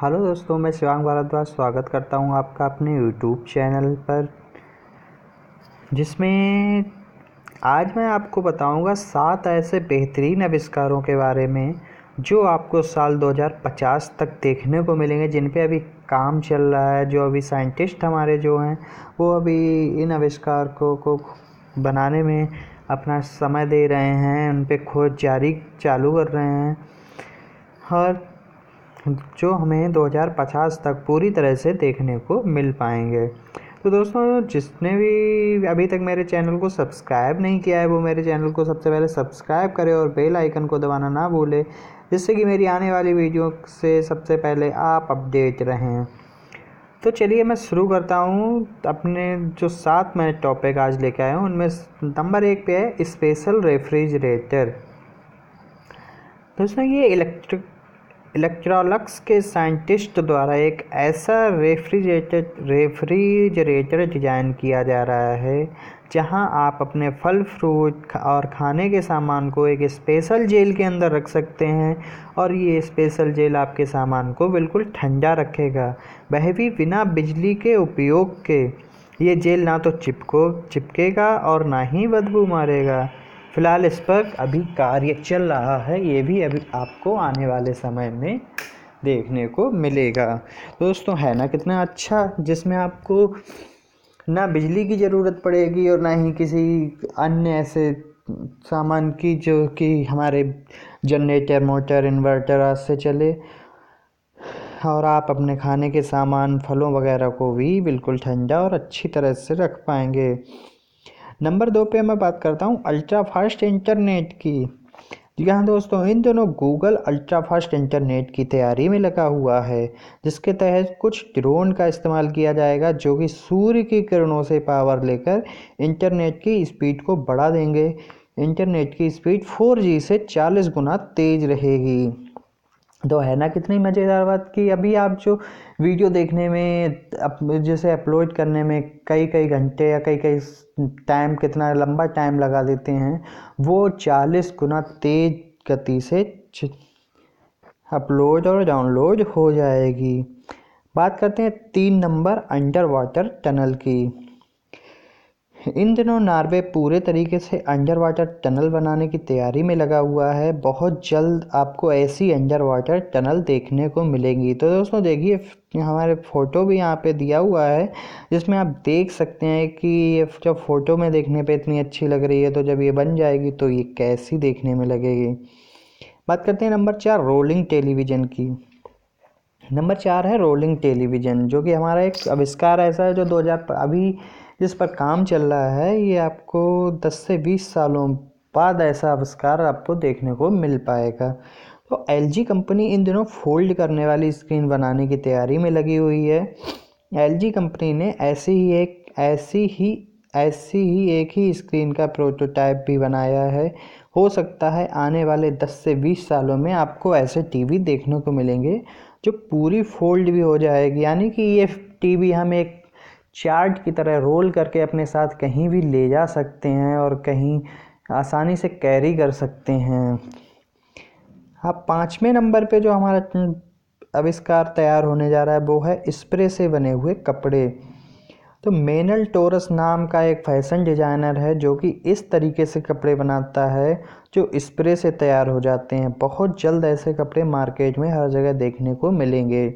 hello दोस्तों मैं शिवांग भारद्वाज स्वागत करता हूं आपका अपने यूट्यूब चैनल पर जिसमें आज मैं आपको बताऊंगा सात ऐसे बेहतरीन आविष्कारों के बारे में जो आपको साल 2050 तक देखने को मिलेंगे जिन पे अभी काम चल रहा है जो अभी साइंटिस्ट हमारे जो हैं वो अभी इन आविष्कार को, को बनाने में अपना समय दे रहे हैं उन पर खोज जारी चालू कर रहे हैं और जो हमें 2050 तक पूरी तरह से देखने को मिल पाएंगे तो दोस्तों जिसने भी अभी तक मेरे चैनल को सब्सक्राइब नहीं किया है वो मेरे चैनल को सबसे पहले सब्सक्राइब करें और बेल आइकन को दबाना ना भूले जिससे कि मेरी आने वाली वीडियो से सबसे पहले आप अपडेट रहें तो चलिए मैं शुरू करता हूँ अपने जो सात मैं टॉपिक आज लेके आया हूँ उनमें नंबर एक पे है स्पेशल रेफ्रिजरेटर दोस्तों ये इलेक्ट्रिक इलेक्ट्रॉलक्स के साइंटिस्ट द्वारा एक ऐसा रेफ्रिजरेटर रेफ्रिजरेटर डिजाइन किया जा रहा है जहां आप अपने फल फ्रूट और खाने के सामान को एक स्पेशल जेल के अंदर रख सकते हैं और ये स्पेशल जेल आपके सामान को बिल्कुल ठंडा रखेगा वह भी बिना बिजली के उपयोग के ये जेल ना तो चिपको चिपकेगा और ना ही बदबू मारेगा फ़िलहाल इस पर अभी कार्य चल रहा है ये भी अभी आपको आने वाले समय में देखने को मिलेगा दोस्तों है ना कितना अच्छा जिसमें आपको ना बिजली की ज़रूरत पड़ेगी और ना ही किसी अन्य ऐसे सामान की जो कि हमारे जनरेटर मोटर इन्वर्टर आज से चले और आप अपने खाने के सामान फलों वगैरह को भी बिल्कुल ठंडा और अच्छी तरह से रख पाएंगे नंबर दो पे मैं बात करता हूँ अल्ट्रा फास्ट इंटरनेट की जी हाँ दोस्तों इन दोनों गूगल अल्ट्रा फास्ट इंटरनेट की तैयारी में लगा हुआ है जिसके तहत कुछ ड्रोन का इस्तेमाल किया जाएगा जो कि सूर्य की किरणों से पावर लेकर इंटरनेट की स्पीड को बढ़ा देंगे इंटरनेट की स्पीड 4G से 40 गुना तेज़ रहेगी तो है ना कितनी मज़ेदार बात कि अभी आप जो वीडियो देखने में अप जैसे अपलोड करने में कई कई घंटे या कई कई टाइम कितना लंबा टाइम लगा देते हैं वो चालीस गुना तेज़ गति से अपलोड और डाउनलोड हो जाएगी बात करते हैं तीन नंबर अंडर वाटर टनल की इन दिनों नार्वे पूरे तरीके से अंडर वाटर टनल बनाने की तैयारी में लगा हुआ है बहुत जल्द आपको ऐसी अंडर वाटर टनल देखने को मिलेंगी तो दोस्तों देखिए हमारे फ़ोटो भी यहाँ पे दिया हुआ है जिसमें आप देख सकते हैं कि ये जब फ़ोटो में देखने पे इतनी अच्छी लग रही है तो जब ये बन जाएगी तो ये कैसी देखने में लगेगी बात करते हैं नंबर चार रोलिंग टेलीविज़न की नंबर चार है रोलिंग टेलीविज़न जो कि हमारा एक आविष्कार ऐसा है जो दो अभी जिस पर काम चल रहा है ये आपको दस से बीस सालों बाद ऐसा आविष्कार आपको देखने को मिल पाएगा तो एल कंपनी इन दिनों फोल्ड करने वाली स्क्रीन बनाने की तैयारी में लगी हुई है एल कंपनी ने ऐसी ही एक ऐसी ही ऐसी ही एक ही स्क्रीन का प्रोटोटाइप भी बनाया है हो सकता है आने वाले 10 से 20 सालों में आपको ऐसे टीवी देखने को मिलेंगे जो पूरी फोल्ड भी हो जाएगी यानी कि ये टीवी हम एक चार्ट की तरह रोल करके अपने साथ कहीं भी ले जा सकते हैं और कहीं आसानी से कैरी कर सकते हैं अब पाँचवें नंबर पे जो हमारा आविष्कार तैयार होने जा रहा है वो है स्प्रे से बने हुए कपड़े तो मेनल टोरस नाम का एक फैशन डिजाइनर है जो कि इस तरीके से कपड़े बनाता है जो स्प्रे से तैयार हो जाते हैं बहुत जल्द ऐसे कपड़े मार्केट में हर जगह देखने को मिलेंगे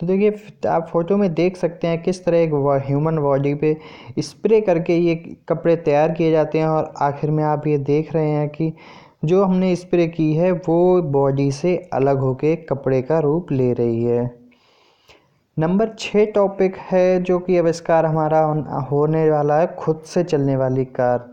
तो देखिए आप फोटो में देख सकते हैं किस तरह एक ह्यूमन बॉडी पे स्प्रे करके ये कपड़े तैयार किए जाते हैं और आखिर में आप ये देख रहे हैं कि जो हमने स्प्रे की है वो बॉडी से अलग होके कपड़े का रूप ले रही है नंबर छः टॉपिक है जो कि आविष्कार हमारा होने वाला है खुद से चलने वाली कार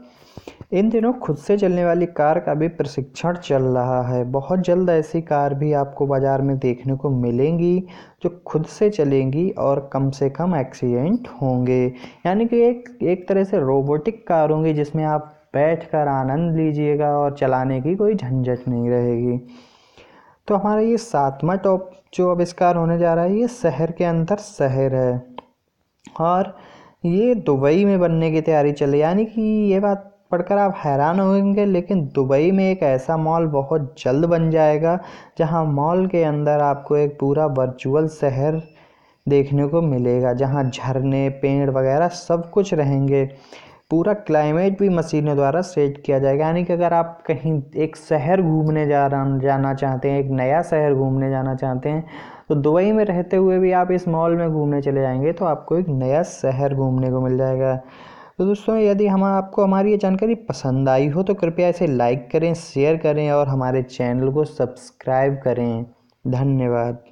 इन दिनों खुद से चलने वाली कार का भी प्रशिक्षण चल रहा है बहुत जल्द ऐसी कार भी आपको बाज़ार में देखने को मिलेंगी जो खुद से चलेंगी और कम से कम एक्सीडेंट होंगे यानी कि एक एक तरह से रोबोटिक कार होंगी जिसमें आप बैठ कर आनंद लीजिएगा और चलाने की कोई झंझट नहीं रहेगी तो हमारा ये सातवां टॉप जो आविष्कार होने जा रहा है ये शहर के अंदर शहर है और ये दुबई में बनने की तैयारी चल है यानी कि ये बात पढ़कर आप हैरान होंगे लेकिन दुबई में एक ऐसा मॉल बहुत जल्द बन जाएगा जहां मॉल के अंदर आपको एक पूरा वर्चुअल शहर देखने को मिलेगा जहां झरने पेड़ वगैरह सब कुछ रहेंगे पूरा क्लाइमेट भी मशीनों द्वारा सेट किया जाएगा यानी कि अगर आप कहीं एक शहर घूमने जा जाना चाहते हैं एक नया शहर घूमने जाना चाहते हैं तो दुबई में रहते हुए भी आप इस मॉल में घूमने चले जाएंगे तो आपको एक नया शहर घूमने को मिल जाएगा तो दोस्तों यदि हम आपको हमारी ये जानकारी पसंद आई हो तो कृपया इसे लाइक करें शेयर करें और हमारे चैनल को सब्सक्राइब करें धन्यवाद